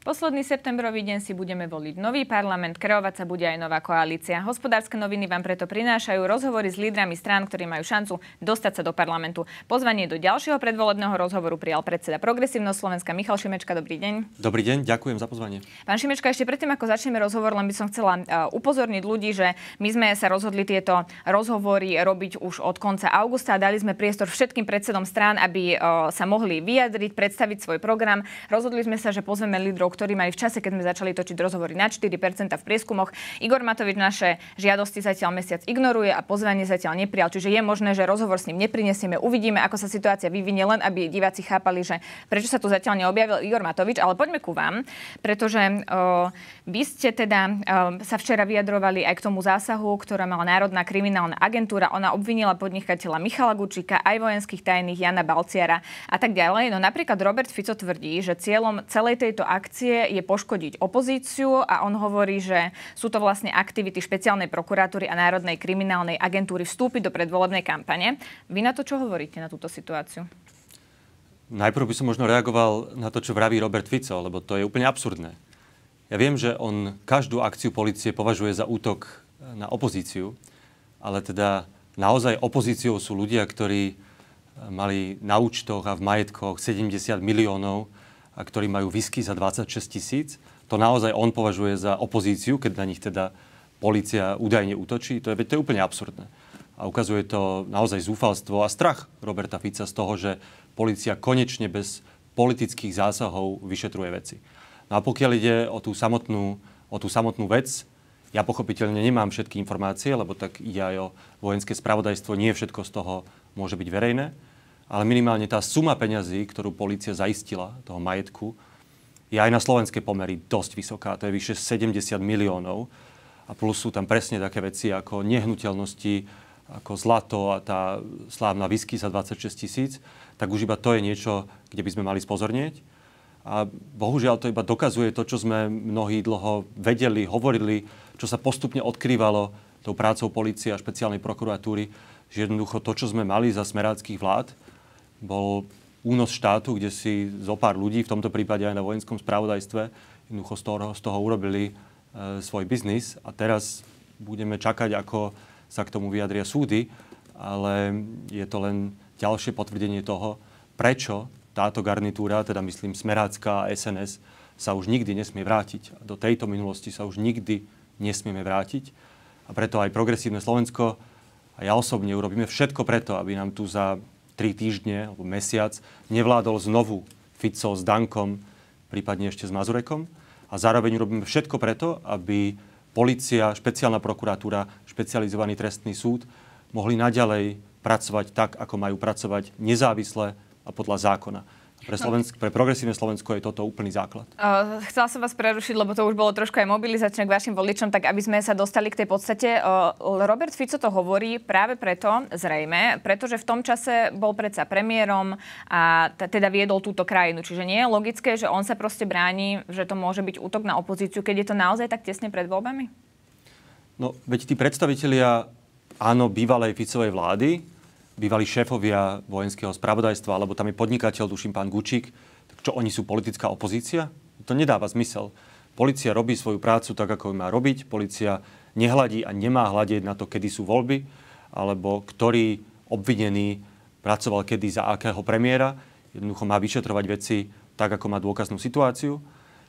Posledný septembrový deň si budeme voliť nový parlament, kreovať sa bude aj nová koalícia. Hospodárske noviny vám preto prinášajú rozhovory s lídrami strán, ktorí majú šancu dostať sa do parlamentu. Pozvanie do ďalšieho predvolebného rozhovoru prijal predseda Progresívno Slovenska Michal Šimečka. Dobrý deň. Dobrý deň, ďakujem za pozvanie. Pán Šimečka, ešte predtým, ako začneme rozhovor, len by som chcela e, upozorniť ľudí, že my sme sa rozhodli tieto rozhovory robiť už od konca augusta a dali sme priestor všetkým predsedom strán, aby e, sa mohli vyjadriť, predstaviť svoj program. Rozhodli sme sa, že pozveme lídrov voličov, ktorí mali v čase, keď sme začali točiť rozhovory na 4% v prieskumoch. Igor Matovič naše žiadosti zatiaľ mesiac ignoruje a pozvanie zatiaľ neprijal. Čiže je možné, že rozhovor s ním neprinesieme. Uvidíme, ako sa situácia vyvinie, len aby diváci chápali, že prečo sa tu zatiaľ neobjavil Igor Matovič. Ale poďme ku vám, pretože o, vy ste teda o, sa včera vyjadrovali aj k tomu zásahu, ktorá mala Národná kriminálna agentúra. Ona obvinila podnikateľa Michala Gučíka, aj vojenských tajných Jana Balciara a tak ďalej. No napríklad Robert Fico tvrdí, že cieľom celej tejto akcie akcie je poškodiť opozíciu a on hovorí, že sú to vlastne aktivity špeciálnej prokuratúry a Národnej kriminálnej agentúry vstúpiť do predvolebnej kampane. Vy na to čo hovoríte, na túto situáciu? Najprv by som možno reagoval na to, čo vraví Robert Fico, lebo to je úplne absurdné. Ja viem, že on každú akciu policie považuje za útok na opozíciu, ale teda naozaj opozíciou sú ľudia, ktorí mali na účtoch a v majetkoch 70 miliónov a ktorí majú whisky za 26 tisíc. To naozaj on považuje za opozíciu, keď na nich teda policia údajne útočí. To je, to je úplne absurdné. A ukazuje to naozaj zúfalstvo a strach Roberta Fica z toho, že policia konečne bez politických zásahov vyšetruje veci. No a pokiaľ ide o tú samotnú, o tú samotnú vec, ja pochopiteľne nemám všetky informácie, lebo tak ide aj o vojenské spravodajstvo, nie všetko z toho môže byť verejné ale minimálne tá suma peňazí, ktorú policia zaistila, toho majetku, je aj na slovenské pomery dosť vysoká. To je vyše 70 miliónov. A plus sú tam presne také veci ako nehnuteľnosti, ako zlato a tá slávna whisky za 26 tisíc, tak už iba to je niečo, kde by sme mali spozornieť. A bohužiaľ to iba dokazuje to, čo sme mnohí dlho vedeli, hovorili, čo sa postupne odkrývalo tou prácou policie a špeciálnej prokuratúry, že jednoducho to, čo sme mali za smeráckých vlád, bol únos štátu, kde si zo pár ľudí, v tomto prípade aj na vojenskom spravodajstve, jednoducho z toho, z toho urobili e, svoj biznis a teraz budeme čakať, ako sa k tomu vyjadria súdy, ale je to len ďalšie potvrdenie toho, prečo táto garnitúra, teda myslím Smerácka a SNS, sa už nikdy nesmie vrátiť. Do tejto minulosti sa už nikdy nesmieme vrátiť. A preto aj progresívne Slovensko a ja osobne urobíme všetko preto, aby nám tu za tri týždne alebo mesiac nevládol znovu Fico s Dankom, prípadne ešte s Mazurekom. A zároveň robíme všetko preto, aby policia, špeciálna prokuratúra, špecializovaný trestný súd mohli naďalej pracovať tak, ako majú pracovať, nezávisle a podľa zákona. Pre, Slovensk- pre progresívne Slovensko je toto úplný základ. Uh, chcela som vás prerušiť, lebo to už bolo trošku aj mobilizačné k vašim voličom, tak aby sme sa dostali k tej podstate. Uh, Robert Fico to hovorí práve preto, zrejme, pretože v tom čase bol predsa premiérom a t- teda viedol túto krajinu. Čiže nie je logické, že on sa proste bráni, že to môže byť útok na opozíciu, keď je to naozaj tak tesne pred voľbami? No, veď tí predstavitelia, áno, bývalej Ficovej vlády, bývalí šéfovia vojenského spravodajstva, alebo tam je podnikateľ, duším pán Gučík, tak čo oni sú politická opozícia? To nedáva zmysel. Polícia robí svoju prácu tak, ako ju má robiť. Polícia nehladí a nemá hľadiť na to, kedy sú voľby, alebo ktorý obvinený pracoval kedy za akého premiéra. Jednoducho má vyšetrovať veci tak, ako má dôkaznú situáciu.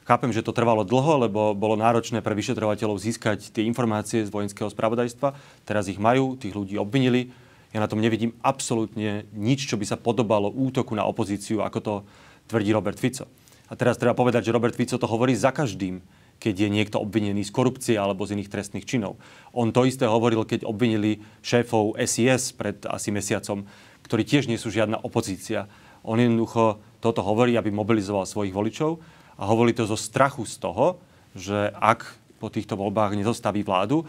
Chápem, že to trvalo dlho, lebo bolo náročné pre vyšetrovateľov získať tie informácie z vojenského spravodajstva. Teraz ich majú, tých ľudí obvinili, ja na tom nevidím absolútne nič, čo by sa podobalo útoku na opozíciu, ako to tvrdí Robert Fico. A teraz treba povedať, že Robert Fico to hovorí za každým, keď je niekto obvinený z korupcie alebo z iných trestných činov. On to isté hovoril, keď obvinili šéfov SIS pred asi mesiacom, ktorí tiež nie sú žiadna opozícia. On jednoducho toto hovorí, aby mobilizoval svojich voličov a hovorí to zo strachu z toho, že ak po týchto voľbách nezostaví vládu,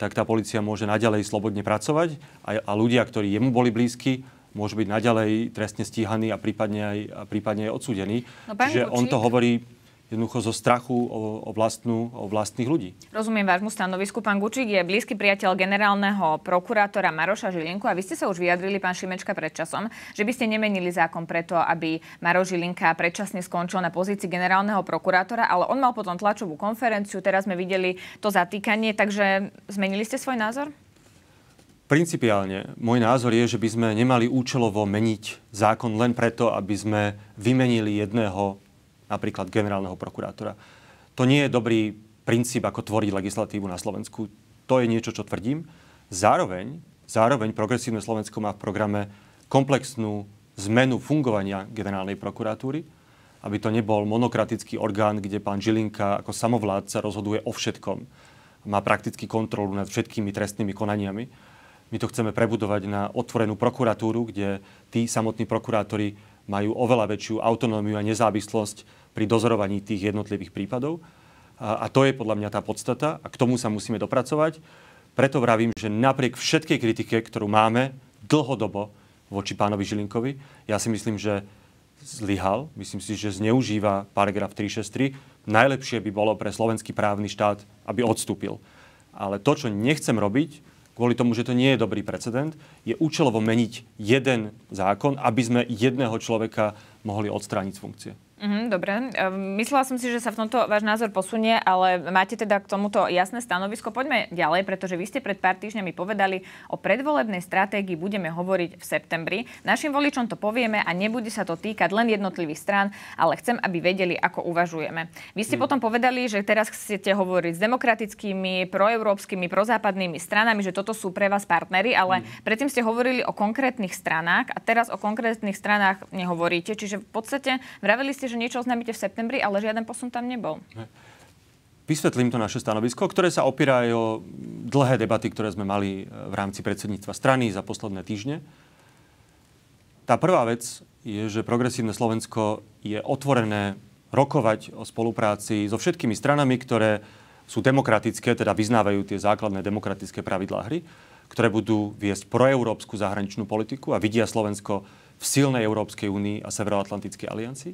tak tá policia môže naďalej slobodne pracovať a, a ľudia, ktorí jemu boli blízki, môžu byť naďalej trestne stíhaní a prípadne aj, a prípadne aj odsúdení. No, Čiže on to hovorí jednoducho zo strachu o, o, vlastnú, o vlastných ľudí. Rozumiem vášmu stanovisku. Pán Gučík je blízky priateľ generálneho prokurátora Maroša Žilinku a vy ste sa už vyjadrili, pán Šimečka, pred časom, že by ste nemenili zákon preto, aby Maro Žilinka predčasne skončil na pozícii generálneho prokurátora, ale on mal potom tlačovú konferenciu, teraz sme videli to zatýkanie, takže zmenili ste svoj názor? Principiálne, môj názor je, že by sme nemali účelovo meniť zákon len preto, aby sme vymenili jedného napríklad generálneho prokurátora. To nie je dobrý princíp, ako tvoriť legislatívu na Slovensku. To je niečo, čo tvrdím. Zároveň, zároveň Progresívne Slovensko má v programe komplexnú zmenu fungovania generálnej prokuratúry, aby to nebol monokratický orgán, kde pán Žilinka ako samovládca rozhoduje o všetkom. Má prakticky kontrolu nad všetkými trestnými konaniami. My to chceme prebudovať na otvorenú prokuratúru, kde tí samotní prokurátori majú oveľa väčšiu autonómiu a nezávislosť pri dozorovaní tých jednotlivých prípadov. A to je podľa mňa tá podstata a k tomu sa musíme dopracovať. Preto vravím, že napriek všetkej kritike, ktorú máme dlhodobo voči pánovi Žilinkovi, ja si myslím, že zlyhal, myslím si, že zneužíva paragraf 363. Najlepšie by bolo pre slovenský právny štát, aby odstúpil. Ale to, čo nechcem robiť, kvôli tomu, že to nie je dobrý precedent, je účelovo meniť jeden zákon, aby sme jedného človeka mohli odstrániť z funkcie. Mm-hmm, dobre. Ehm, myslela som si, že sa v tomto váš názor posunie, ale máte teda k tomuto jasné stanovisko. Poďme ďalej, pretože vy ste pred pár týždňami povedali, o predvolebnej stratégii budeme hovoriť v septembri. Našim voličom to povieme a nebude sa to týkať len jednotlivých strán, ale chcem, aby vedeli, ako uvažujeme. Vy ste mm. potom povedali, že teraz chcete hovoriť s demokratickými, proeurópskymi, prozápadnými stranami, že toto sú pre vás partnery, ale mm. predtým ste hovorili o konkrétnych stranách a teraz o konkrétnych stranách nehovoríte. Čiže v podstate vraveli ste, ste, že niečo oznámite v septembri, ale žiaden posun tam nebol. Vysvetlím to naše stanovisko, ktoré sa opiera aj o dlhé debaty, ktoré sme mali e, v rámci predsedníctva strany za posledné týždne. Tá prvá vec je, že Progresívne Slovensko je otvorené rokovať o spolupráci so všetkými stranami, ktoré sú demokratické, teda vyznávajú tie základné demokratické pravidlá hry, ktoré budú viesť proeurópsku zahraničnú politiku a vidia Slovensko v silnej Európskej únii a Severoatlantickej aliancii.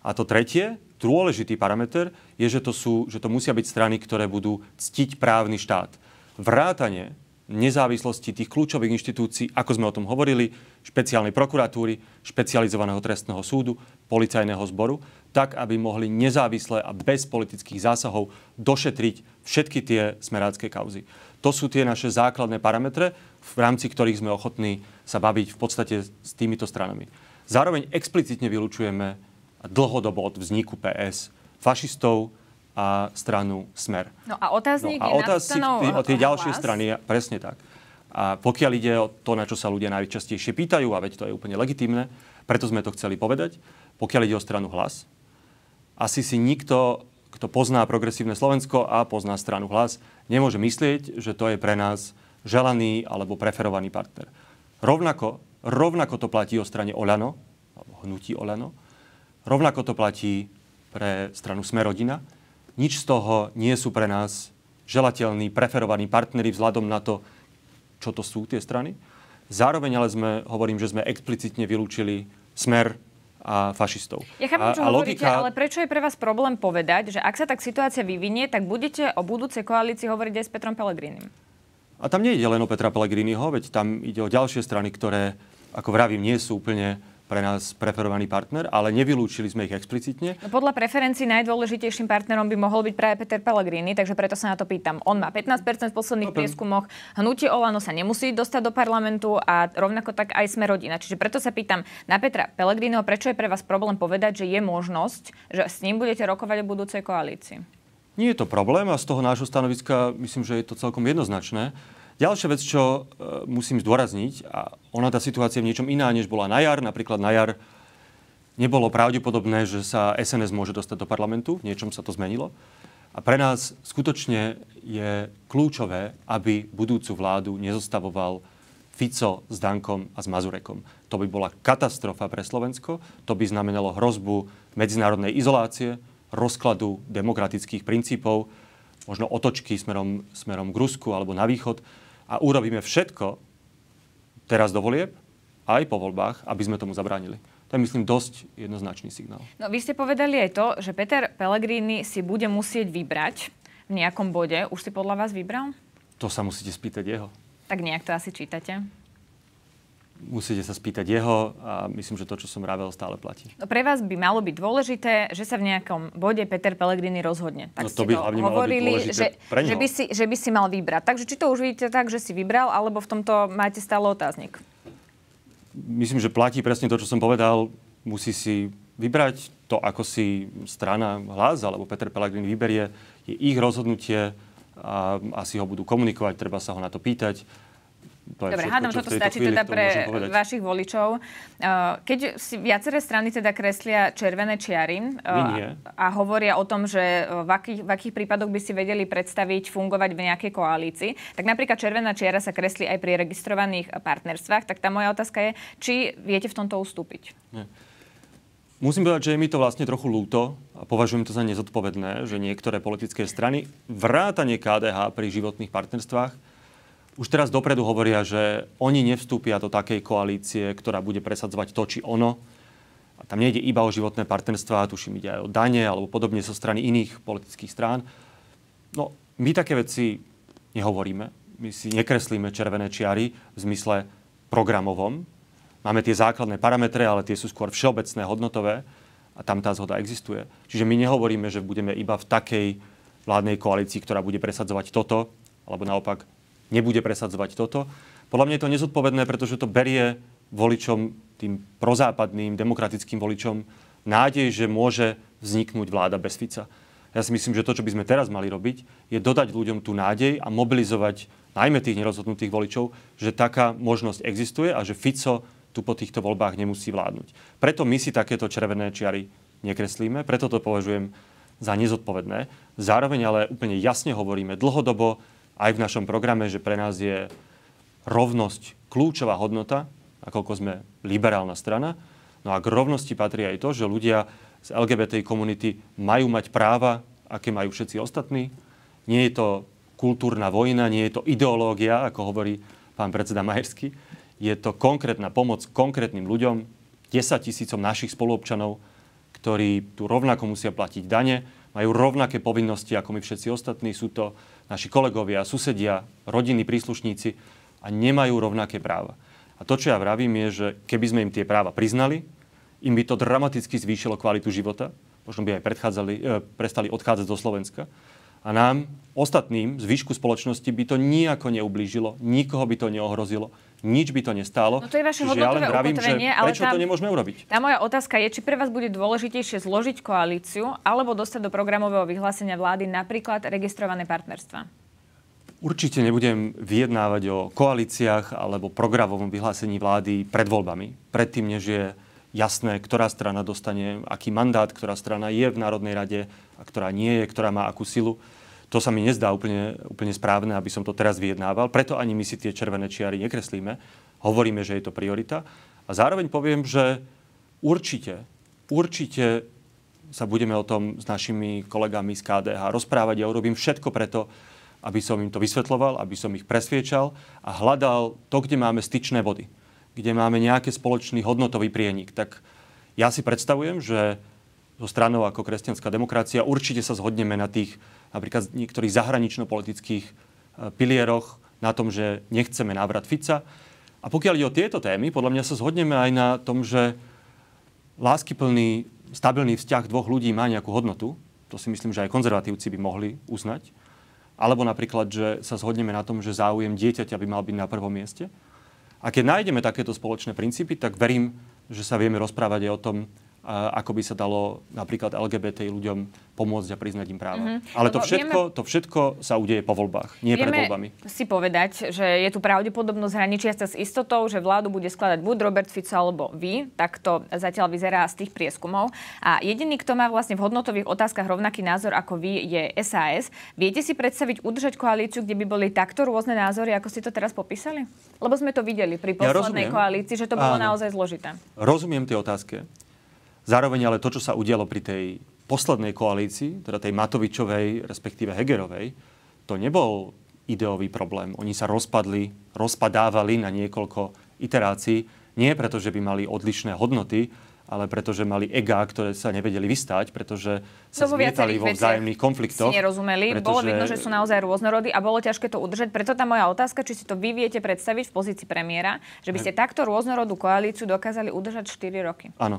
A to tretie, dôležitý parameter, je, že to, sú, že to musia byť strany, ktoré budú ctiť právny štát. Vrátanie nezávislosti tých kľúčových inštitúcií, ako sme o tom hovorili, špeciálnej prokuratúry, špecializovaného trestného súdu, policajného zboru, tak, aby mohli nezávisle a bez politických zásahov došetriť všetky tie smerácké kauzy. To sú tie naše základné parametre, v rámci ktorých sme ochotní sa baviť v podstate s týmito stranami. Zároveň explicitne vylúčujeme dlhodobo od vzniku PS fašistov a stranu Smer. No a otáznik no, a je otáznik na o tie ďalšie hlas. strany, presne tak. A pokiaľ ide o to, na čo sa ľudia najčastejšie pýtajú, a veď to je úplne legitimné, preto sme to chceli povedať, pokiaľ ide o stranu hlas, asi si nikto, kto pozná progresívne Slovensko a pozná stranu hlas, nemôže myslieť, že to je pre nás želaný alebo preferovaný partner. Rovnako, rovnako to platí o strane Olano, alebo hnutí Olano, Rovnako to platí pre stranu Smerodina. Nič z toho nie sú pre nás želateľní, preferovaní partnery vzhľadom na to, čo to sú tie strany. Zároveň ale sme, hovorím, že sme explicitne vylúčili Smer a fašistov. Ja chápem, čo a, a hovoríte, logika... ale prečo je pre vás problém povedať, že ak sa tak situácia vyvinie, tak budete o budúcej koalícii hovoriť aj s Petrom Pelegrinim? A tam ide len o Petra Pellegriniho, veď tam ide o ďalšie strany, ktoré, ako vravím, nie sú úplne pre nás preferovaný partner, ale nevylúčili sme ich explicitne. No podľa preferencií najdôležitejším partnerom by mohol byť práve Peter Pellegrini, takže preto sa na to pýtam. On má 15% v posledných no, prieskumoch, hnutie Olano sa nemusí dostať do parlamentu a rovnako tak aj sme rodina. Čiže preto sa pýtam na Petra Pellegriniho, prečo je pre vás problém povedať, že je možnosť, že s ním budete rokovať o budúcej koalícii? Nie je to problém a z toho nášho stanoviska myslím, že je to celkom jednoznačné. Ďalšia vec, čo e, musím zdôrazniť, a ona tá situácia je v niečom iná, než bola na jar. Napríklad na jar nebolo pravdepodobné, že sa SNS môže dostať do parlamentu, v niečom sa to zmenilo. A pre nás skutočne je kľúčové, aby budúcu vládu nezostavoval Fico s Dankom a s Mazurekom. To by bola katastrofa pre Slovensko, to by znamenalo hrozbu medzinárodnej izolácie, rozkladu demokratických princípov, možno otočky smerom, smerom k Rusku alebo na východ a urobíme všetko teraz do volieb, aj po voľbách, aby sme tomu zabránili. To je, myslím, dosť jednoznačný signál. No, vy ste povedali aj to, že Peter Pellegrini si bude musieť vybrať v nejakom bode. Už si podľa vás vybral? To sa musíte spýtať jeho. Tak nejak to asi čítate musíte sa spýtať jeho a myslím, že to, čo som rável, stále platí. No pre vás by malo byť dôležité, že sa v nejakom bode Peter Pellegrini rozhodne. Tak no to by hlavne hovorili, malo byť že, pre že, by si, že by si mal vybrať. Takže či to už vidíte tak, že si vybral, alebo v tomto máte stále otáznik? Myslím, že platí presne to, čo som povedal. Musí si vybrať to, ako si strana hlas alebo Peter Pellegrini vyberie. Je ich rozhodnutie a asi ho budú komunikovať, treba sa ho na to pýtať to je Dobre, všetko, hádam, čo toto stačí chvíli, teda pre vašich voličov. Eh, keď si viaceré strany teda kreslia červené čiary a, eh, a hovoria o tom, že eh, v akých, v akých prípadoch by si vedeli predstaviť fungovať v nejakej koalícii, tak napríklad červená čiara sa kreslí aj pri registrovaných partnerstvách, tak tá moja otázka je, či viete v tomto ustúpiť? Nie. Musím povedať, že je mi to vlastne trochu lúto a považujem to za nezodpovedné, že niektoré politické strany vrátanie KDH pri životných partnerstvách už teraz dopredu hovoria, že oni nevstúpia do takej koalície, ktorá bude presadzovať to či ono. A tam nejde iba o životné partnerstvá, tuším ide aj o dane alebo podobne zo strany iných politických strán. No, my také veci nehovoríme. My si nekreslíme červené čiary v zmysle programovom. Máme tie základné parametre, ale tie sú skôr všeobecné, hodnotové a tam tá zhoda existuje. Čiže my nehovoríme, že budeme iba v takej vládnej koalícii, ktorá bude presadzovať toto, alebo naopak nebude presadzovať toto. Podľa mňa je to nezodpovedné, pretože to berie voličom, tým prozápadným demokratickým voličom, nádej, že môže vzniknúť vláda bez Fica. Ja si myslím, že to, čo by sme teraz mali robiť, je dodať ľuďom tú nádej a mobilizovať najmä tých nerozhodnutých voličov, že taká možnosť existuje a že Fico tu po týchto voľbách nemusí vládnuť. Preto my si takéto červené čiary nekreslíme, preto to považujem za nezodpovedné. Zároveň ale úplne jasne hovoríme dlhodobo, aj v našom programe, že pre nás je rovnosť kľúčová hodnota, akoľko sme liberálna strana. No a k rovnosti patrí aj to, že ľudia z LGBT komunity majú mať práva, aké majú všetci ostatní. Nie je to kultúrna vojna, nie je to ideológia, ako hovorí pán predseda Majersky. Je to konkrétna pomoc konkrétnym ľuďom, 10 tisícom našich spoluobčanov, ktorí tu rovnako musia platiť dane, majú rovnaké povinnosti ako my všetci ostatní. Sú to naši kolegovia, susedia, rodiny, príslušníci a nemajú rovnaké práva. A to, čo ja vravím, je, že keby sme im tie práva priznali, im by to dramaticky zvýšilo kvalitu života, možno by aj e, prestali odchádzať zo Slovenska. A nám, ostatným, zvyšku spoločnosti by to nijako neublížilo, nikoho by to neohrozilo nič by to nestálo. No to je vaše Čiže ja len dravím, že ale prečo tam, to nemôžeme urobiť? Tá moja otázka je, či pre vás bude dôležitejšie zložiť koalíciu alebo dostať do programového vyhlásenia vlády napríklad registrované partnerstva. Určite nebudem vyjednávať o koalíciách alebo programovom vyhlásení vlády pred voľbami. Predtým, než je jasné, ktorá strana dostane aký mandát, ktorá strana je v Národnej rade a ktorá nie je, ktorá má akú silu. To sa mi nezdá úplne, úplne správne, aby som to teraz vyjednával. Preto ani my si tie červené čiary nekreslíme. Hovoríme, že je to priorita. A zároveň poviem, že určite, určite sa budeme o tom s našimi kolegami z KDH rozprávať. Ja urobím všetko preto, aby som im to vysvetloval, aby som ich presviečal a hľadal to, kde máme styčné vody, kde máme nejaký spoločný hodnotový prienik. Tak ja si predstavujem, že zo stranou ako kresťanská demokracia určite sa zhodneme na tých napríklad niektorých zahranično-politických e, pilieroch, na tom, že nechceme návrat Fica. A pokiaľ ide o tieto témy, podľa mňa sa zhodneme aj na tom, že láskyplný, stabilný vzťah dvoch ľudí má nejakú hodnotu. To si myslím, že aj konzervatívci by mohli uznať. Alebo napríklad, že sa zhodneme na tom, že záujem dieťaťa by mal byť na prvom mieste. A keď nájdeme takéto spoločné princípy, tak verím, že sa vieme rozprávať aj o tom, ako by sa dalo napríklad LGBT ľuďom pomôcť a priznať im práva. Mm-hmm. Ale to všetko, vieme, to všetko sa udeje po voľbách, nie pred voľbami. si povedať, že je tu pravdepodobnosť hraničiaca s istotou, že vládu bude skladať buď Robert Fico alebo vy. Tak to zatiaľ vyzerá z tých prieskumov. A jediný, kto má vlastne v hodnotových otázkach rovnaký názor ako vy, je SAS. Viete si predstaviť udržať koalíciu, kde by boli takto rôzne názory, ako ste to teraz popísali? Lebo sme to videli pri poslednej ja koalícii, že to bolo Áno. naozaj zložité. Rozumiem tie otázky. Zároveň ale to, čo sa udialo pri tej poslednej koalícii, teda tej Matovičovej, respektíve Hegerovej, to nebol ideový problém. Oni sa rozpadli, rozpadávali na niekoľko iterácií, nie preto, že by mali odlišné hodnoty, ale pretože mali ega, ktoré sa nevedeli vystať, pretože sa no, zmietali vo vzájomných konfliktoch. Si nerozumeli, pretože... bolo vidno, že sú naozaj rôznorody a bolo ťažké to udržať. Preto tá moja otázka, či si to vy viete predstaviť v pozícii premiéra, že by ste takto rôznorodú koalíciu dokázali udržať 4 roky. Áno,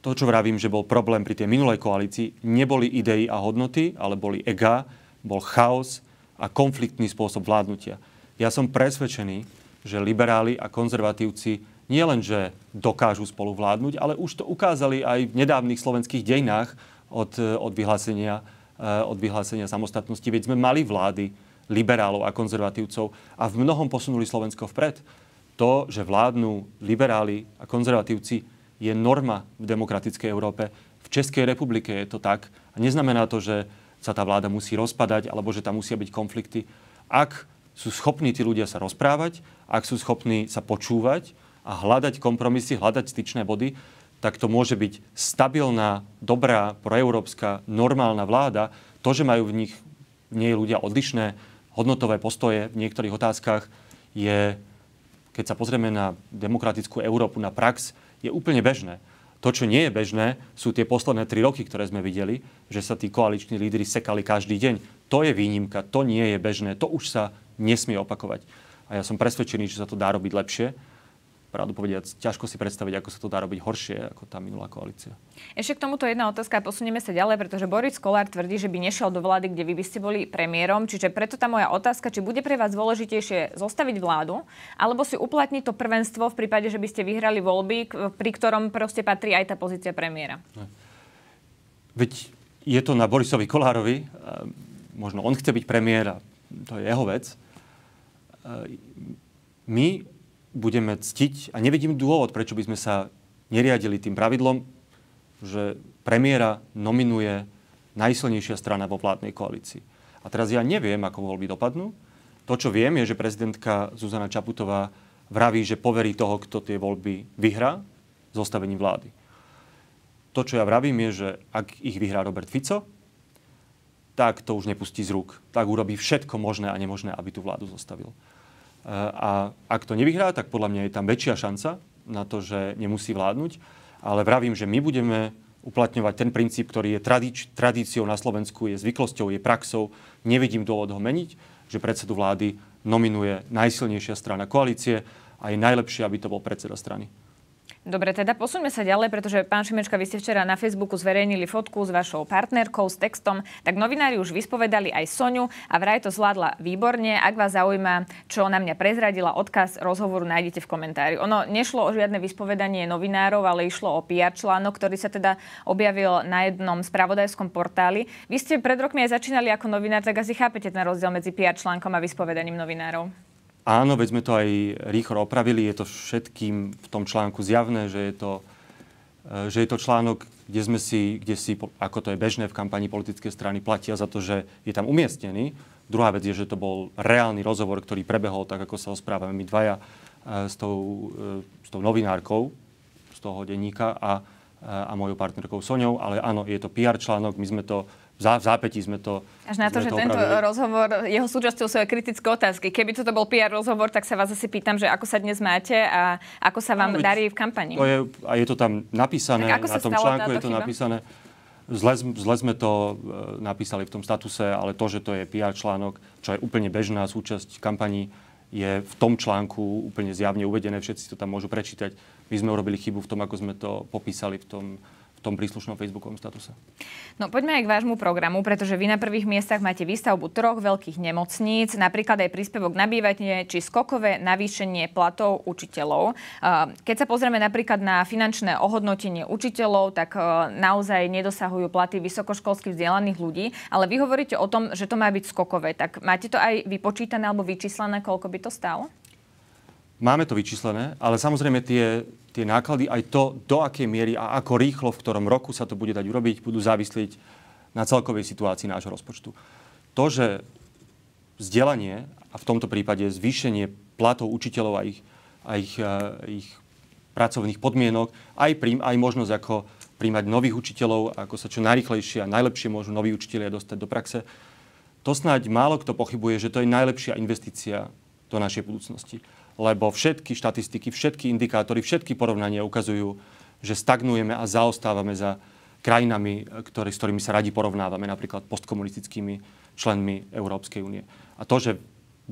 to, čo vravím, že bol problém pri tej minulej koalícii, neboli idei a hodnoty, ale boli ega, bol chaos a konfliktný spôsob vládnutia. Ja som presvedčený, že liberáli a konzervatívci nielenže dokážu spolu vládnuť, ale už to ukázali aj v nedávnych slovenských dejinách od, eh, od, vyhlásenia, eh, od vyhlásenia samostatnosti. Veď sme mali vlády liberálov a konzervatívcov a v mnohom posunuli Slovensko vpred. To, že vládnu liberáli a konzervatívci, je norma v demokratickej Európe. V Českej republike je to tak. A neznamená to, že sa tá vláda musí rozpadať alebo že tam musia byť konflikty. Ak sú schopní tí ľudia sa rozprávať, ak sú schopní sa počúvať a hľadať kompromisy, hľadať styčné body, tak to môže byť stabilná, dobrá, proeurópska, normálna vláda. To, že majú v nich v nej ľudia odlišné hodnotové postoje v niektorých otázkach, je, keď sa pozrieme na demokratickú Európu, na prax, je úplne bežné. To, čo nie je bežné, sú tie posledné tri roky, ktoré sme videli, že sa tí koaliční lídry sekali každý deň. To je výnimka, to nie je bežné, to už sa nesmie opakovať. A ja som presvedčený, že sa to dá robiť lepšie pravdu povediac, ťažko si predstaviť, ako sa to dá robiť horšie ako tá minulá koalícia. Ešte k tomuto jedna otázka a posunieme sa ďalej, pretože Boris Kolár tvrdí, že by nešiel do vlády, kde vy by ste boli premiérom. Čiže preto tá moja otázka, či bude pre vás dôležitejšie zostaviť vládu, alebo si uplatniť to prvenstvo v prípade, že by ste vyhrali voľby, pri ktorom proste patrí aj tá pozícia premiéra. Veď je to na Borisovi Kolárovi, možno on chce byť premiér a to je jeho vec. E, my budeme ctiť a nevidím dôvod, prečo by sme sa neriadili tým pravidlom, že premiéra nominuje najsilnejšia strana vo vládnej koalícii. A teraz ja neviem, ako voľby dopadnú. To, čo viem, je, že prezidentka Zuzana Čaputová vraví, že poverí toho, kto tie voľby vyhrá, zostavením vlády. To, čo ja vravím, je, že ak ich vyhrá Robert Fico, tak to už nepustí z rúk. Tak urobí všetko možné a nemožné, aby tú vládu zostavil. A ak to nevyhrá, tak podľa mňa je tam väčšia šanca na to, že nemusí vládnuť. Ale vravím, že my budeme uplatňovať ten princíp, ktorý je tradič, tradíciou na Slovensku, je zvyklosťou, je praxou. Nevidím dôvod ho meniť, že predsedu vlády nominuje najsilnejšia strana koalície a je najlepšie, aby to bol predseda strany. Dobre, teda posuňme sa ďalej, pretože pán Šimečka, vy ste včera na Facebooku zverejnili fotku s vašou partnerkou s textom, tak novinári už vyspovedali aj Soňu a vraj to zvládla výborne. Ak vás zaujíma, čo na mňa prezradila, odkaz rozhovoru nájdete v komentári. Ono nešlo o žiadne vyspovedanie novinárov, ale išlo o PR článok, ktorý sa teda objavil na jednom spravodajskom portáli. Vy ste pred rokmi aj začínali ako novinár, tak asi chápete ten rozdiel medzi PR článkom a vyspovedaním novinárov áno, veď sme to aj rýchlo opravili, je to všetkým v tom článku zjavné, že je to, e, že je to článok, kde, sme si, kde si, ako to je bežné v kampani politické strany, platia za to, že je tam umiestnený. Druhá vec je, že to bol reálny rozhovor, ktorý prebehol tak, ako sa osprávame my dvaja e, s tou, e, s tou novinárkou z toho denníka a, a mojou partnerkou Soňou, ale áno, je to PR článok, my sme to v zápätí sme to Až na to, že to tento opravili. rozhovor, jeho súčasťou sú aj kritické otázky. Keby toto bol PR rozhovor, tak sa vás asi pýtam, že ako sa dnes máte a ako sa vám no, darí v kampani. To je, a je to tam napísané, tak ako na tom článku je to chyba? napísané. Zle, zle sme to e, napísali v tom statuse, ale to, že to je PR článok, čo je úplne bežná súčasť kampaní, je v tom článku úplne zjavne uvedené, všetci to tam môžu prečítať. My sme urobili chybu v tom, ako sme to popísali v tom v tom príslušnom facebookovom statuse. No poďme aj k vášmu programu, pretože vy na prvých miestach máte výstavbu troch veľkých nemocníc, napríklad aj príspevok na bývanie či skokové navýšenie platov učiteľov. Keď sa pozrieme napríklad na finančné ohodnotenie učiteľov, tak e, naozaj nedosahujú platy vysokoškolských vzdelaných ľudí, ale vy hovoríte o tom, že to má byť skokové. Tak máte to aj vypočítané alebo vyčíslené, koľko by to stalo? Máme to vyčíslené, ale samozrejme tie tie náklady, aj to, do akej miery a ako rýchlo, v ktorom roku sa to bude dať urobiť, budú závisliť na celkovej situácii nášho rozpočtu. To, že vzdelanie, a v tomto prípade zvýšenie platov učiteľov a ich, a ich, a e, ich pracovných podmienok, aj, prím, aj možnosť, ako príjmať nových učiteľov, ako sa čo najrychlejšie a najlepšie môžu noví učiteľia dostať do praxe, to snáď málo kto pochybuje, že to je najlepšia investícia do našej budúcnosti lebo všetky štatistiky, všetky indikátory, všetky porovnania ukazujú, že stagnujeme a zaostávame za krajinami, e, ktorý, s ktorými sa radi porovnávame, napríklad postkomunistickými členmi Európskej únie. A to, že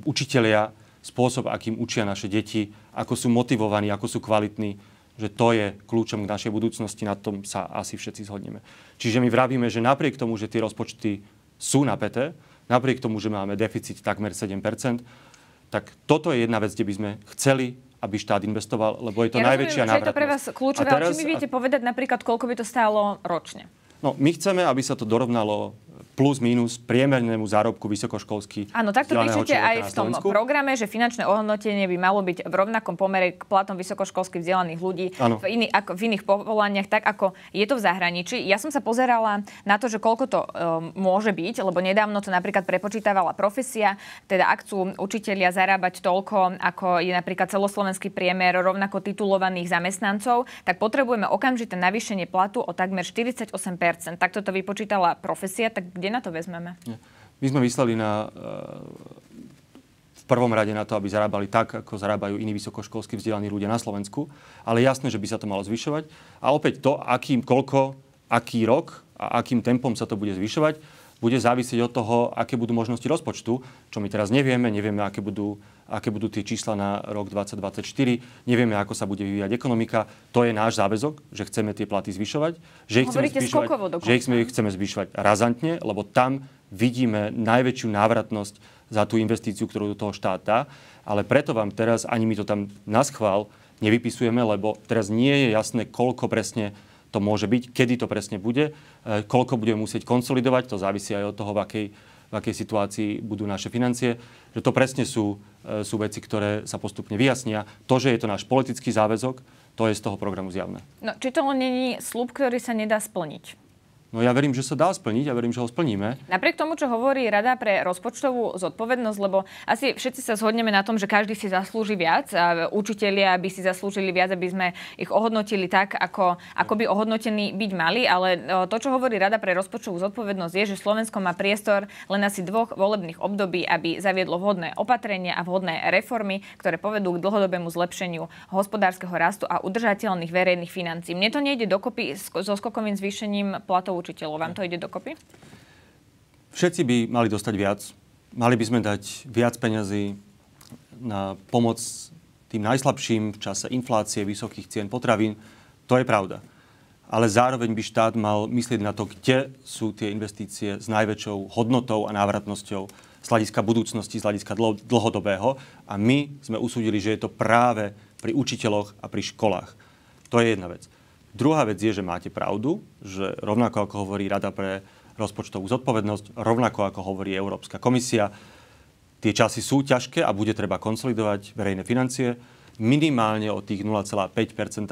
učitelia, spôsob, akým učia naše deti, ako sú motivovaní, ako sú kvalitní, že to je kľúčom k našej budúcnosti, na tom sa asi všetci zhodneme. Čiže my vravíme, že napriek tomu, že tie rozpočty sú napäté, napriek tomu, že máme deficit takmer 7 tak toto je jedna vec, kde by sme chceli aby štát investoval, lebo je to ja najväčšia rozumiem, návratnosť. je to pre vás kľúčové, a teraz, ale či mi viete a... povedať napríklad, koľko by to stálo ročne? No, my chceme, aby sa to dorovnalo plus minus priemernému zárobku vysokoškolských. Áno, takto píšete aj v tom programe, že finančné ohodnotenie by malo byť v rovnakom pomere k platom vysokoškolských vzdelaných ľudí v, iný, ako, v iných povolaniach, tak ako je to v zahraničí. Ja som sa pozerala na to, že koľko to um, môže byť, lebo nedávno to napríklad prepočítavala profesia, teda ak chcú učiteľia zarábať toľko, ako je napríklad celoslovenský priemer rovnako titulovaných zamestnancov, tak potrebujeme okamžité navýšenie platu o takmer 48 Takto to vypočítala profesia, tak kde na to vezmeme? My sme vyslali na eh, prvom rade na to, aby zarábali tak, ako zarábajú iní vysokoškolsky vzdelaní ľudia na Slovensku. Ale jasné, že by sa to malo zvyšovať. A opäť to, akým, koľko, aký rok a akým tempom sa to bude zvyšovať, bude závisieť od toho, aké budú možnosti rozpočtu, čo my teraz nevieme. Nevieme, aké budú, aké budú tie čísla na rok 2024. Nevieme, ako sa bude vyvíjať ekonomika. To je náš záväzok, že chceme tie platy zvyšovať. Že ich chceme zvyšovať, že ich chceme zvyšovať razantne, lebo tam vidíme najväčšiu návratnosť za tú investíciu, ktorú do toho štát dá. Ale preto vám teraz, ani my to tam na nevypisujeme, lebo teraz nie je jasné, koľko presne to môže byť, kedy to presne bude, e, koľko budeme musieť konsolidovať, to závisí aj od toho, v akej, v akej situácii budú naše financie. Že to presne sú, e, sú veci, ktoré sa postupne vyjasnia. To, že je to náš politický záväzok, to je z toho programu zjavné. No, či to len není slúb, ktorý sa nedá splniť? No ja verím, že sa dá splniť, ja verím, že ho splníme. Napriek tomu, čo hovorí Rada pre rozpočtovú zodpovednosť, lebo asi všetci sa zhodneme na tom, že každý si zaslúži viac a učitelia by si zaslúžili viac, aby sme ich ohodnotili tak, ako, ako by ohodnotení byť mali, ale e, to, čo hovorí Rada pre rozpočtovú zodpovednosť, je, že Slovensko má priestor len asi dvoch volebných období, aby zaviedlo vhodné opatrenia a vhodné reformy, ktoré povedú k dlhodobému zlepšeniu hospodárskeho rastu a udržateľných verejných financií. Mne to nejde dokopy so skokovým zvýšením platov učiteľov. Vám to ide dokopy? Všetci by mali dostať viac. Mali by sme dať viac peňazí na pomoc tým najslabším v čase inflácie, vysokých cien potravín. To je pravda. Ale zároveň by štát mal myslieť na to, kde sú tie investície s najväčšou hodnotou a návratnosťou z hľadiska budúcnosti, z hľadiska dl- dlhodobého. A my sme usúdili, že je to práve pri učiteľoch a pri školách. To je jedna vec. Druhá vec je, že máte pravdu, že rovnako ako hovorí Rada pre rozpočtovú zodpovednosť, rovnako ako hovorí Európska komisia, tie časy sú ťažké a bude treba konsolidovať verejné financie minimálne od tých 0,5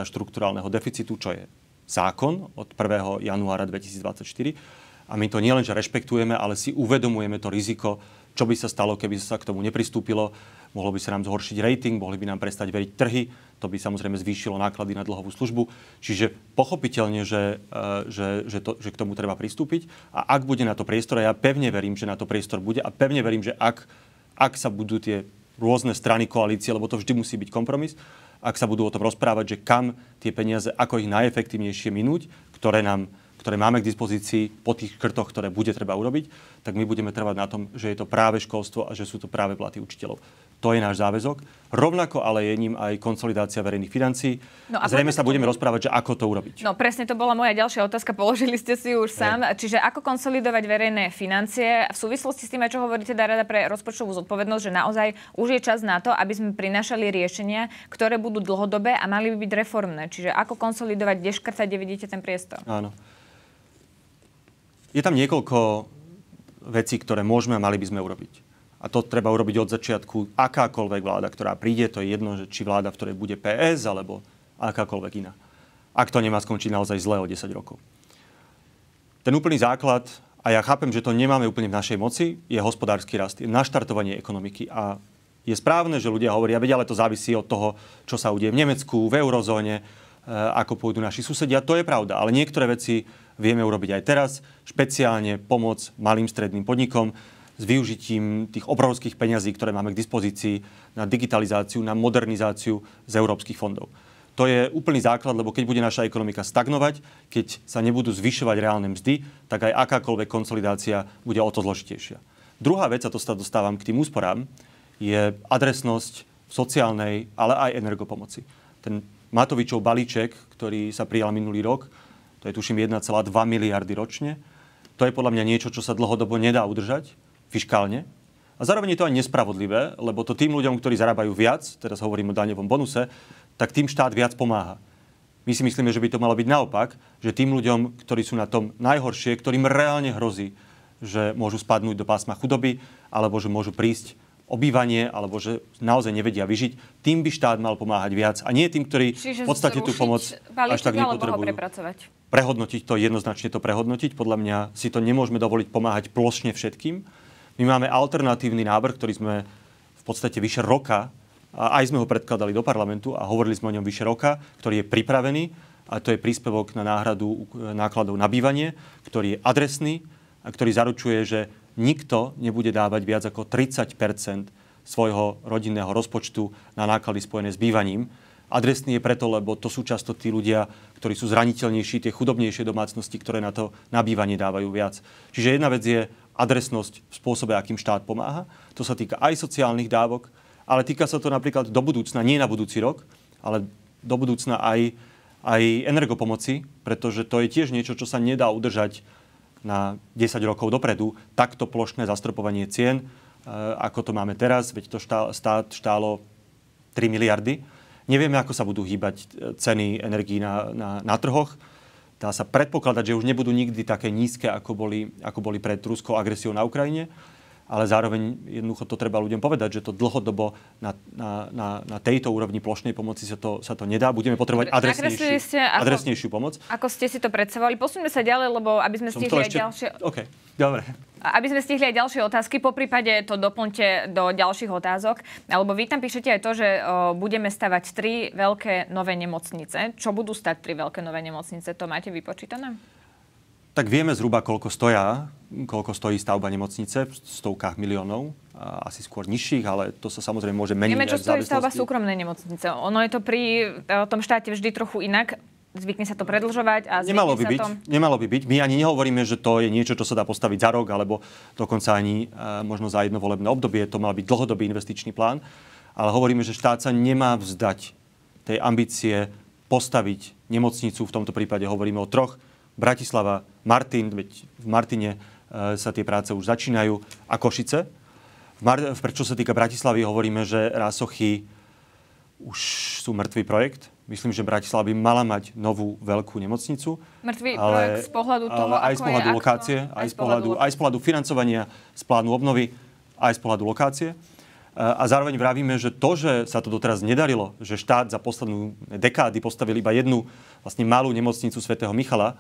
štruktúrálneho deficitu, čo je zákon od 1. januára 2024. A my to nielenže rešpektujeme, ale si uvedomujeme to riziko, čo by sa stalo, keby sa k tomu nepristúpilo mohlo by sa nám zhoršiť rating, mohli by nám prestať veriť trhy, to by samozrejme zvýšilo náklady na dlhovú službu. Čiže pochopiteľne, že, e, že, že, to, že k tomu treba pristúpiť. A ak bude na to priestor, a ja pevne verím, že na to priestor bude, a pevne verím, že ak, ak sa budú tie rôzne strany koalície, lebo to vždy musí byť kompromis, ak sa budú o tom rozprávať, že kam tie peniaze, ako ich najefektívnejšie minúť, ktoré nám ktoré máme k dispozícii po tých krtoch, ktoré bude treba urobiť, tak my budeme trvať na tom, že je to práve školstvo a že sú to práve platy učiteľov. To je náš záväzok. Rovnako ale je ním aj konsolidácia verejných financií. No a Zrejme sa budeme rozprávať, že ako to urobiť. No presne to bola moja ďalšia otázka, položili ste si ju už sám. Je. Čiže ako konsolidovať verejné financie v súvislosti s tým, čo hovoríte teda Rada pre rozpočtovú zodpovednosť, že naozaj už je čas na to, aby sme prinašali riešenia, ktoré budú dlhodobé a mali by byť reformné. Čiže ako konsolidovať, kde škrtať, kde vidíte ten priestor. Áno. Je tam niekoľko vecí, ktoré môžeme a mali by sme urobiť a to treba urobiť od začiatku, akákoľvek vláda, ktorá príde, to je jedno, či vláda, v ktorej bude PS, alebo akákoľvek iná. Ak to nemá skončiť naozaj zle o 10 rokov. Ten úplný základ, a ja chápem, že to nemáme úplne v našej moci, je hospodársky rast, je naštartovanie ekonomiky. A je správne, že ľudia hovoria, veď ale to závisí od toho, čo sa udie v Nemecku, v eurozóne, e, ako pôjdu naši susedia. To je pravda, ale niektoré veci vieme urobiť aj teraz, špeciálne pomoc malým stredným podnikom s využitím tých obrovských peňazí, ktoré máme k dispozícii na digitalizáciu, na modernizáciu z európskych fondov. To je úplný základ, lebo keď bude naša ekonomika stagnovať, keď sa nebudú zvyšovať reálne mzdy, tak aj akákoľvek konsolidácia bude o to zložitejšia. Druhá vec, a to sa dostávam k tým úsporám, je adresnosť sociálnej, ale aj energopomoci. Ten Matovičov balíček, ktorý sa prijal minulý rok, to je tuším 1,2 miliardy ročne, to je podľa mňa niečo, čo sa dlhodobo nedá udržať fiskálne. A zároveň je to aj nespravodlivé, lebo to tým ľuďom, ktorí zarábajú viac, teraz hovorím o daňovom bonuse, tak tým štát viac pomáha. My si myslíme, že by to malo byť naopak, že tým ľuďom, ktorí sú na tom najhoršie, ktorým reálne hrozí, že môžu spadnúť do pásma chudoby, alebo že môžu prísť obývanie, alebo že naozaj nevedia vyžiť, tým by štát mal pomáhať viac. A nie tým, ktorí Čiže v podstate tú pomoc až tak nepotrebujú. Prehodnotiť to, jednoznačne to prehodnotiť. Podľa mňa si to nemôžeme dovoliť pomáhať plošne všetkým my máme alternatívny návrh, ktorý sme v podstate vyše roka, a aj sme ho predkladali do parlamentu a hovorili sme o ňom vyše roka, ktorý je pripravený a to je príspevok na náhradu e, nákladov na bývanie, ktorý je adresný a ktorý zaručuje, že nikto nebude dávať viac ako 30 svojho rodinného rozpočtu na náklady spojené s bývaním. Adresný je preto, lebo to sú často tí ľudia, ktorí sú zraniteľnejší, tie chudobnejšie domácnosti, ktoré na to nabývanie dávajú viac. Čiže jedna vec je adresnosť v spôsobe, akým štát pomáha. To sa týka aj sociálnych dávok, ale týka sa to napríklad do budúcna, nie na budúci rok, ale do budúcna aj, aj energopomoci, pretože to je tiež niečo, čo sa nedá udržať na 10 rokov dopredu. Takto plošné zastropovanie cien, e, ako to máme teraz, veď to štát štálo 3 miliardy. Nevieme, ako sa budú hýbať e, ceny energií na, na, na trhoch dá sa predpokladať, že už nebudú nikdy také nízke, ako boli, ako boli pred ruskou agresiou na Ukrajine ale zároveň jednoducho to treba ľuďom povedať, že to dlhodobo na, na, na, na tejto úrovni plošnej pomoci sa to, sa to nedá. Budeme potrebovať adresnejšiu, ste, ako, adresnejšiu pomoc. Ako ste si to predstavovali? Posuňme sa ďalej, lebo aby sme Som stihli aj ďalšie... OK, dobre. Aby sme stihli aj ďalšie otázky, po prípade to doplňte do ďalších otázok. Alebo vy tam píšete aj to, že o, budeme stavať tri veľké nové nemocnice. Čo budú stať tri veľké nové nemocnice? To máte vypočítané? tak vieme zhruba, koľko stoja, koľko stojí stavba nemocnice v stovkách miliónov, asi skôr nižších, ale to sa samozrejme môže meniť. Vieme, čo stojí stavba súkromnej nemocnice. Ono je to pri e, tom štáte vždy trochu inak zvykne sa to predlžovať a nemalo by sa byť, tom... Nemalo by byť. My ani nehovoríme, že to je niečo, čo sa dá postaviť za rok, alebo dokonca ani e, možno za jedno volebné obdobie. To mal byť dlhodobý investičný plán. Ale hovoríme, že štát sa nemá vzdať tej ambície postaviť nemocnicu. V tomto prípade hovoríme o troch Bratislava, Martin, veď v Martine e, sa tie práce už začínajú, a Košice. Prečo sa týka Bratislavy, hovoríme, že Rásochy už sú mŕtvý projekt. Myslím, že Bratislava by mala mať novú veľkú nemocnicu. Mŕtvý ale, projekt z pohľadu toho, ale aj z pohľadu lokácie, akto, aj, z pohľadu, aj z pohľadu financovania, z plánu obnovy, aj z pohľadu lokácie. E, a zároveň vravíme, že to, že sa to doteraz nedarilo, že štát za poslednú dekády postavil iba jednu vlastne malú nemocnicu svätého Michala,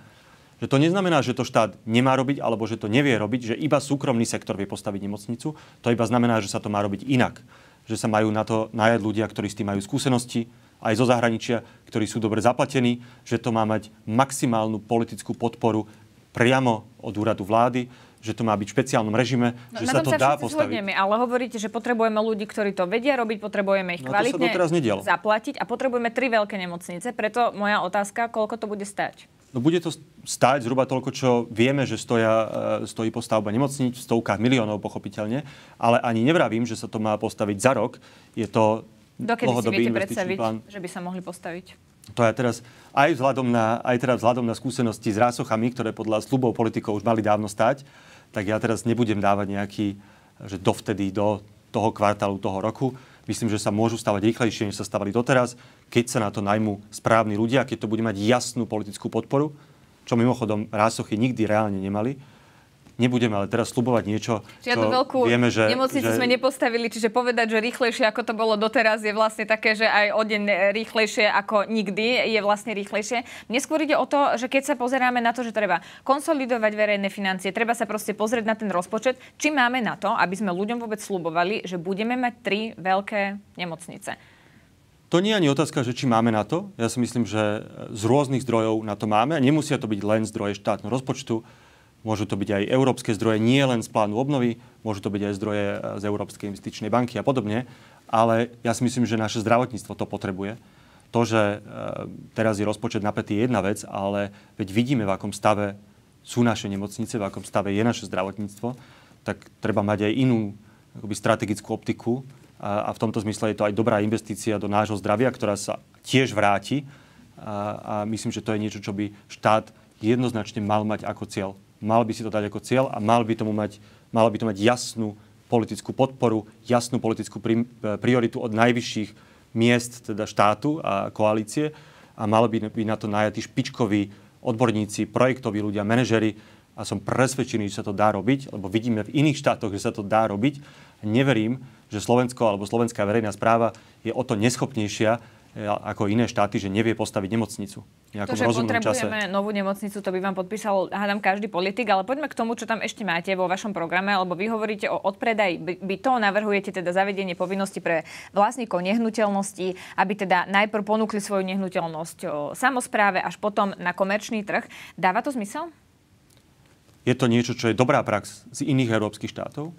že to neznamená, že to štát nemá robiť alebo že to nevie robiť, že iba súkromný sektor vie postaviť nemocnicu. To iba znamená, že sa to má robiť inak. Že sa majú na to najať ľudia, ktorí s tým majú skúsenosti, aj zo zahraničia, ktorí sú dobre zaplatení, že to má mať maximálnu politickú podporu priamo od úradu vlády, že to má byť v špeciálnom režime, no, že sa to sa dá postaviť. Zhodneme, ale hovoríte, že potrebujeme ľudí, ktorí to vedia robiť, potrebujeme ich no, kvalitne zaplatiť a potrebujeme tri veľké nemocnice. Preto moja otázka, koľko to bude stať? No bude to stáť zhruba toľko, čo vieme, že stoja, e, stojí postavba nemocníc, stovkách miliónov pochopiteľne, ale ani nevravím, že sa to má postaviť za rok. Je to Dokedy si viete predstaviť, plán. že by sa mohli postaviť? To ja teraz aj vzhľadom na, aj teraz vzhľadom na skúsenosti s rásochami, ktoré podľa slubov politikov už mali dávno stať, tak ja teraz nebudem dávať nejaký, že dovtedy do toho kvartálu, toho roku. Myslím, že sa môžu stavať rýchlejšie, než sa stavali doteraz, keď sa na to najmú správni ľudia, keď to bude mať jasnú politickú podporu, čo mimochodom rásochy nikdy reálne nemali Nebudeme ale teraz slubovať niečo, Žiadnu veľkú vieme, že... nemocnicu že... sme nepostavili, čiže povedať, že rýchlejšie ako to bolo doteraz je vlastne také, že aj o deň rýchlejšie ako nikdy je vlastne rýchlejšie. Neskôr ide o to, že keď sa pozeráme na to, že treba konsolidovať verejné financie, treba sa proste pozrieť na ten rozpočet, či máme na to, aby sme ľuďom vôbec slubovali, že budeme mať tri veľké nemocnice. To nie je ani otázka, že či máme na to. Ja si myslím, že z rôznych zdrojov na to máme. A nemusia to byť len zdroje štátneho rozpočtu. Môžu to byť aj európske zdroje, nie len z plánu obnovy, môžu to byť aj zdroje e, z Európskej investičnej banky a podobne. Ale ja si myslím, že naše zdravotníctvo to potrebuje. To, že e, teraz je rozpočet napätý, je jedna vec, ale veď vidíme, v akom stave sú naše nemocnice, v akom stave je naše zdravotníctvo, tak treba mať aj inú akoby, strategickú optiku. A, a v tomto zmysle je to aj dobrá investícia do nášho zdravia, ktorá sa tiež vráti. A, a myslím, že to je niečo, čo by štát jednoznačne mal mať ako cieľ mal by si to dať ako cieľ a mal by tomu mať, mal by to mať jasnú politickú podporu, jasnú politickú e, prioritu od najvyšších miest teda štátu a koalície a mali by byť na to najatí špičkoví odborníci, projektoví ľudia, manažery a som presvedčený, že sa to dá robiť, lebo vidíme v iných štátoch, že sa to dá robiť. Neverím, že Slovensko alebo slovenská verejná správa je o to neschopnejšia, E, ako iné štáty, že nevie postaviť nemocnicu. To, že potrebujeme čase. novú nemocnicu, to by vám podpísal, hádam, každý politik, ale poďme k tomu, čo tam ešte máte vo vašom programe, lebo vy hovoríte o odpredaji bytov, navrhujete teda zavedenie povinnosti pre vlastníkov nehnuteľnosti, aby teda najprv ponúkli svoju nehnuteľnosť samozpráve, až potom na komerčný trh. Dáva to zmysel? Je to niečo, čo je dobrá prax z iných európskych štátov.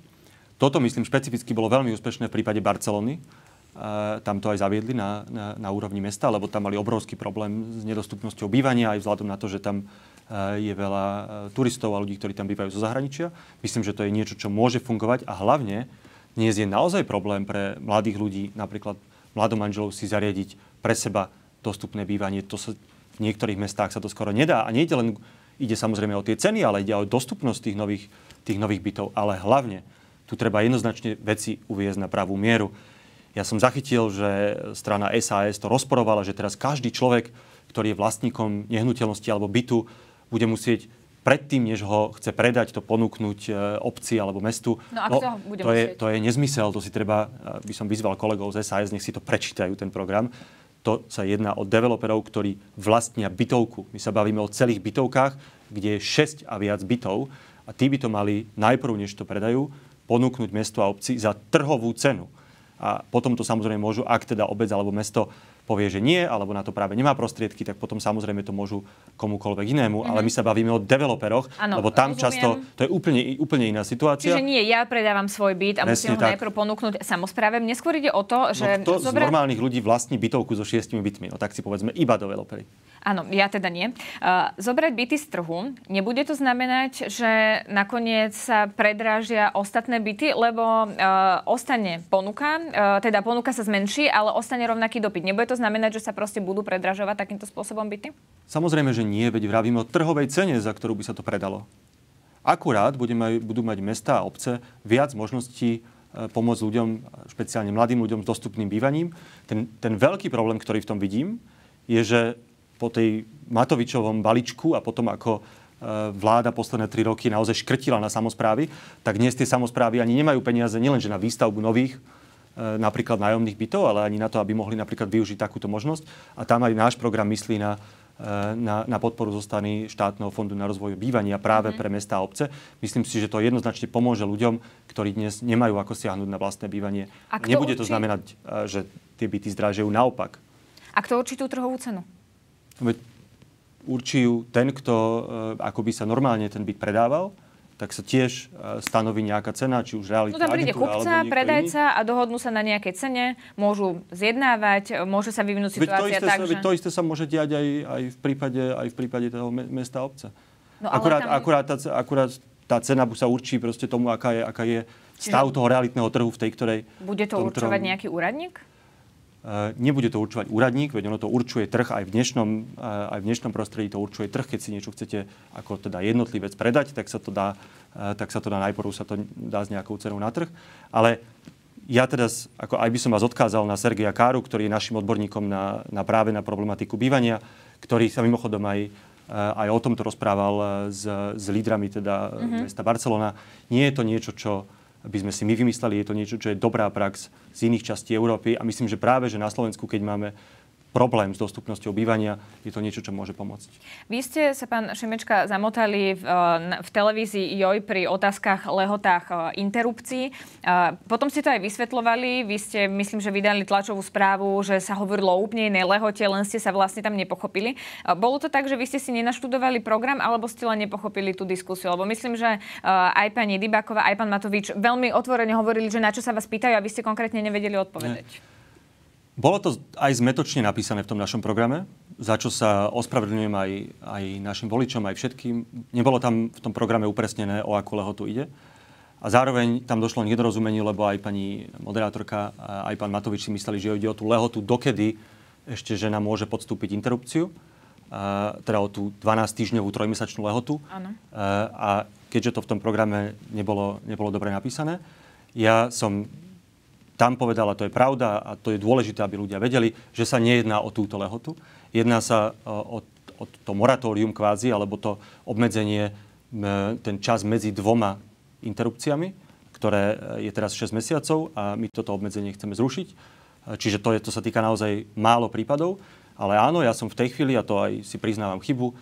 Toto, myslím, špecificky bolo veľmi úspešné v prípade Barcelony, Eh, tam to aj zaviedli na, na, na úrovni mesta, lebo tam mali obrovský problém s nedostupnosťou bývania aj vzhľadom na to, že tam eh, je veľa eh, turistov a ľudí, ktorí tam bývajú zo zahraničia. Myslím, že to je niečo, čo môže fungovať a hlavne dnes je naozaj problém pre mladých ľudí, napríklad mladom manželov si zariadiť pre seba dostupné bývanie. To sa, v niektorých mestách sa to skoro nedá a nie len ide samozrejme o tie ceny, ale ide o dostupnosť tých nových, tých nových bytov. Ale hlavne tu treba jednoznačne veci uviezť na pravú mieru. Ja som zachytil, že strana SAS to rozporovala, že teraz každý človek, ktorý je vlastníkom nehnuteľnosti alebo bytu, bude musieť predtým, než ho chce predať, to ponúknuť e, obci alebo mestu. No, a no, to, bude to, je, to je nezmysel, to si treba, e, by som vyzval kolegov z SAS, nech si to prečítajú, ten program. To sa jedná o developerov, ktorí vlastnia bytovku. My sa bavíme o celých bytovkách, kde je 6 a viac bytov a tí by to mali najprv, než to predajú, ponúknuť mestu a obci za trhovú cenu. A potom to samozrejme môžu, ak teda obec alebo mesto povie, že nie, alebo na to práve nemá prostriedky, tak potom samozrejme to môžu komukoľvek inému. Mm-hmm. Ale my mhm. sa bavíme o developeroch, ano, lebo tam rozumiem. často to je úplne, úplne iná situácia. Čiže nie, ja predávam svoj byt a Presne musím ho tak. najprv ponúknuť samozpráve. Neskôr ide o to, no že... No, kto zobra... z normálnych ľudí vlastní bytovku so šiestimi bytmi? No tak si povedzme iba developeri. Áno, ja teda nie. Zobrať byty z trhu, nebude to znamenať, že nakoniec sa predrážia ostatné byty, lebo e, ostane ponuka, e, teda ponuka sa zmenší, ale ostane rovnaký dopyt. Nebude to znamenať, že sa proste budú predražovať takýmto spôsobom byty? Samozrejme, že nie, veď vravím o trhovej cene, za ktorú by sa to predalo. Akurát budú mať mesta a obce viac možností e, pomôcť ľuďom, špeciálne mladým ľuďom s dostupným bývaním. Ten, ten veľký problém, ktorý v tom vidím, je, že po tej Matovičovom baličku a potom ako e, vláda posledné tri roky naozaj škrtila na samozprávy, tak dnes tie samozprávy ani nemajú peniaze nielenže na výstavbu nových e, napríklad nájomných bytov, ale ani na to, aby mohli napríklad využiť takúto možnosť. A tam aj náš program myslí na, e, na, na podporu zo strany štátneho fondu na rozvoj bývania práve mm. pre mesta a obce. Myslím si, že to jednoznačne pomôže ľuďom, ktorí dnes nemajú ako siahnuť na vlastné bývanie. Nebude určí... to znamenať, že tie byty zdražujú naopak. A kto určí tú trhovú cenu? Určí ju ten, kto e, ako by sa normálne ten byt predával, tak sa tiež e, stanoví nejaká cena, či už realitá. No tam príde kupca, predajca iný. a dohodnú sa na nejakej cene, môžu zjednávať, môže sa vyvinúť situácia to isté, tak, sa, že... To isté sa môže diať aj, aj, v, prípade, aj v prípade toho mesta obce. No, akurát, tam... akurát, tá, akurát tá cena sa určí proste tomu, aká je, aká je stav Čiže... toho realitného trhu v tej ktorej... Bude to určovať ktorom... nejaký úradník? Eh, nebude to určovať úradník, veď ono to určuje trh aj v dnešnom, eh, aj v dnešnom prostredí, to určuje trh, keď si niečo chcete ako teda jednotlivec predať, tak sa to dá, eh, tak sa to dá najprv sa to dá s nejakou cenou na trh. Ale ja teda, ako aj by som vás odkázal na Sergeja Káru, ktorý je našim odborníkom na, na práve na problematiku bývania, ktorý sa mimochodom aj, aj o tomto rozprával s, s lídrami teda mm-hmm. mesta Barcelona. Nie je to niečo, čo, by sme si my vymysleli, je to niečo, čo je dobrá prax z iných častí Európy a myslím, že práve že na Slovensku, keď máme problém s dostupnosťou bývania, je to niečo, čo môže pomôcť. Vy ste sa, pán Šemečka, zamotali v, e, v televízii JOJ pri otázkach, lehotách e, interrupcií. E, potom ste to aj vysvetlovali. Vy ste, myslím, že vydali tlačovú správu, že sa hovorilo o úplne inej lehote, len ste sa vlastne tam nepochopili. Bolo to tak, že vy ste si nenaštudovali program, alebo ste len nepochopili tú diskusiu? Lebo myslím, že aj pani Dybáková, aj pán Matovič veľmi otvorene hovorili, že na čo sa vás pýtajú a vy ste konkrétne nevedeli odpovedať. Ne. Bolo to aj zmetočne napísané v tom našom programe, za čo sa ospravedlňujem aj, aj našim voličom, aj všetkým. Nebolo tam v tom programe upresnené, o akú lehotu ide. A zároveň tam došlo nedorozumenie, lebo aj pani moderátorka, aj pán Matovič si mysleli, že ide o tú lehotu, dokedy ešte žena môže podstúpiť interrupciu, a, teda o tú 12-týždňovú trojmesačnú lehotu. A, a keďže to v tom programe nebolo, nebolo dobre napísané, ja som tam povedala, to je pravda a to je dôležité, aby ľudia vedeli, že sa nejedná o túto lehotu. Jedná sa e, o, o to moratórium kvázi, alebo to obmedzenie, e, ten čas medzi dvoma interrupciami, ktoré e, je teraz 6 mesiacov a my toto obmedzenie chceme zrušiť. Čiže to, je, to sa týka naozaj málo prípadov. Ale áno, ja som v tej chvíli, a to aj si priznávam chybu,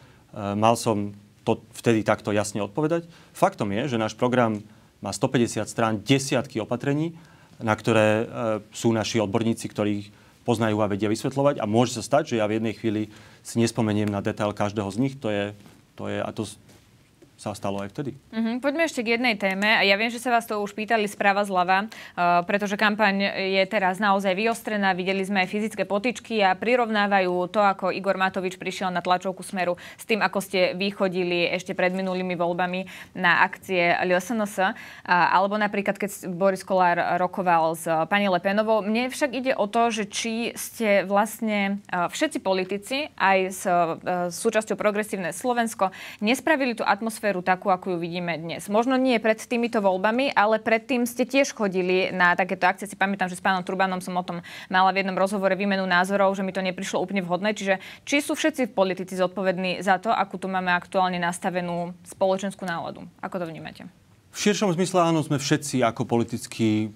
mal som to vtedy takto jasne odpovedať. Faktom je, že náš program má 150 strán, desiatky opatrení na ktoré e, sú naši odborníci, ktorí poznajú a vedia vysvetľovať. A môže sa stať, že ja v jednej chvíli si nespomeniem na detail každého z nich. To je, to je, a to, sa stalo aj vtedy. Mm-hmm. Poďme ešte k jednej téme. Ja viem, že sa vás to už pýtali správa zľava, uh, pretože kampaň je teraz naozaj vyostrená. Videli sme aj fyzické potičky a prirovnávajú to, ako Igor Matovič prišiel na tlačovku Smeru s tým, ako ste vychodili ešte pred minulými voľbami na akcie LSNS. Uh, alebo napríklad, keď Boris Kolár rokoval s uh, pani Lepenovou. Mne však ide o to, že či ste vlastne uh, všetci politici aj s uh, súčasťou Progresívne Slovensko nespravili tú atmosféru atmosféru takú, ako ju vidíme dnes. Možno nie pred týmito voľbami, ale predtým ste tiež chodili na takéto akcie. Si pamätám, že s pánom Turbanom som o tom mala v jednom rozhovore výmenu názorov, že mi to neprišlo úplne vhodné. Čiže či sú všetci politici zodpovední za to, akú tu máme aktuálne nastavenú spoločenskú náladu? Ako to vnímate? V širšom zmysle áno, sme všetci ako politickí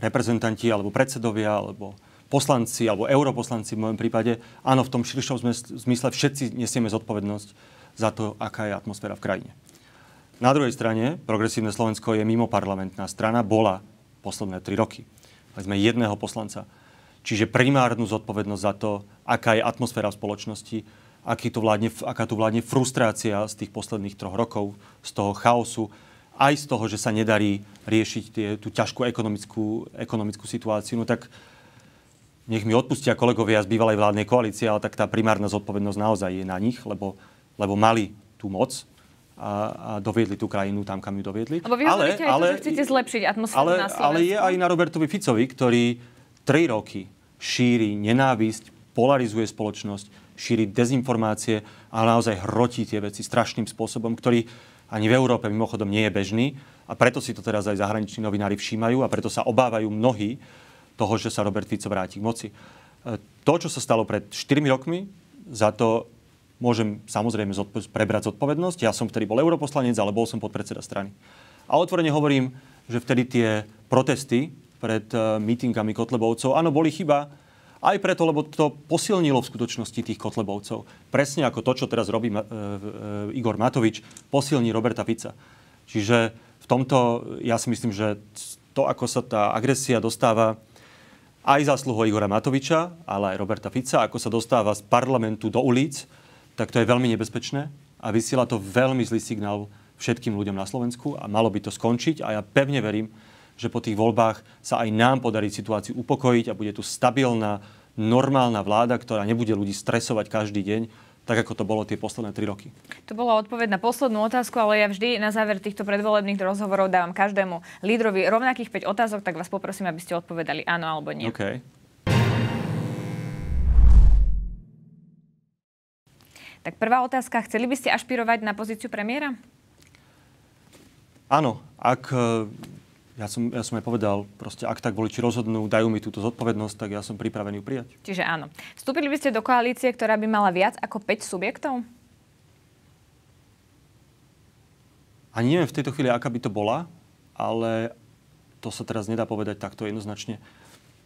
reprezentanti alebo predsedovia alebo poslanci alebo europoslanci v mojom prípade, áno, v tom širšom zmysle všetci nesieme zodpovednosť za to, aká je atmosféra v krajine. Na druhej strane, Progresívne Slovensko je mimoparlamentná strana, bola posledné tri roky. Mali sme jedného poslanca. Čiže primárnu zodpovednosť za to, aká je atmosféra v spoločnosti, aký tu vládne, aká tu vládne frustrácia z tých posledných troch rokov, z toho chaosu, aj z toho, že sa nedarí riešiť tie, tú ťažkú ekonomickú, ekonomickú situáciu, no tak nech mi odpustia kolegovia z bývalej vládnej koalície, ale tak tá primárna zodpovednosť naozaj je na nich, lebo lebo mali tú moc a, a doviedli tú krajinu tam, kam ju doviedli. Lebo vy ale, aj ale, to, že chcete zlepšiť atmosféru ale, na Slovensku. Ale je aj na Robertovi Ficovi, ktorý tri roky šíri nenávisť, polarizuje spoločnosť, šíri dezinformácie a naozaj hrotí tie veci strašným spôsobom, ktorý ani v Európe mimochodom nie je bežný a preto si to teraz aj zahraniční novinári všímajú a preto sa obávajú mnohí toho, že sa Robert Fico vráti k moci. E, to, čo sa stalo pred 4 rokmi, za to môžem samozrejme zodpo- prebrať zodpovednosť. Ja som vtedy bol europoslanec, ale bol som podpredseda strany. A otvorene hovorím, že vtedy tie protesty pred e, mítingami Kotlebovcov, áno, boli chyba, aj preto, lebo to posilnilo v skutočnosti tých Kotlebovcov. Presne ako to, čo teraz robí uh, uh, Igor Matovič, posilní Roberta Fica. Čiže v tomto ja si myslím, že to, ako sa tá agresia dostáva aj zásluhou Igora Matoviča, ale aj Roberta Fica, ako sa dostáva z parlamentu do ulic, tak to je veľmi nebezpečné a vysiela to veľmi zlý signál všetkým ľuďom na Slovensku a malo by to skončiť a ja pevne verím, že po tých voľbách sa aj nám podarí situáciu upokojiť a bude tu stabilná, normálna vláda, ktorá nebude ľudí stresovať každý deň, tak ako to bolo tie posledné tri roky. To bola odpoveď na poslednú otázku, ale ja vždy na záver týchto predvolebných rozhovorov dávam každému lídrovi rovnakých 5 otázok, tak vás poprosím, aby ste odpovedali áno alebo nie. Okay. Tak prvá otázka, chceli by ste ašpirovať na pozíciu premiéra? Áno, ak e, ja som, ja som aj povedal, proste ak tak voliči rozhodnú, dajú mi túto zodpovednosť, tak ja som pripravený ju prijať. Čiže áno. Vstúpili by ste do koalície, ktorá by mala viac ako 5 subjektov? Ani neviem v tejto chvíli, aká by to bola, ale to sa teraz nedá povedať takto jednoznačne.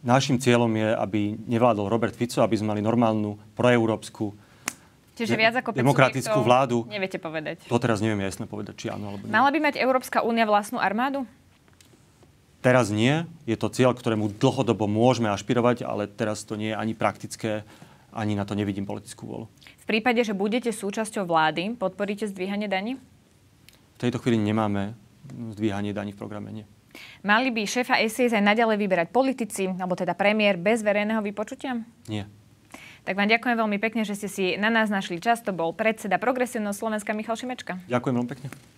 Našim cieľom je, aby nevládol Robert Fico, aby sme mali normálnu proeurópsku Čiže viac ako demokratickú vládu. Neviete povedať. To teraz neviem jasne povedať, či áno alebo nie. Mala by mať Európska únia vlastnú armádu? Teraz nie. Je to cieľ, ktorému dlhodobo môžeme ašpirovať, ale teraz to nie je ani praktické, ani na to nevidím politickú vôľu. V prípade, že budete súčasťou vlády, podporíte zdvíhanie daní? V tejto chvíli nemáme zdvíhanie daní v programe, nie. Mali by šéfa SIS aj naďalej vyberať politici, alebo teda premiér, bez verejného vypočutia? Nie. Tak vám ďakujem veľmi pekne, že ste si na nás našli čas. To bol predseda Progresívneho Slovenska Michal Šimečka. Ďakujem veľmi pekne.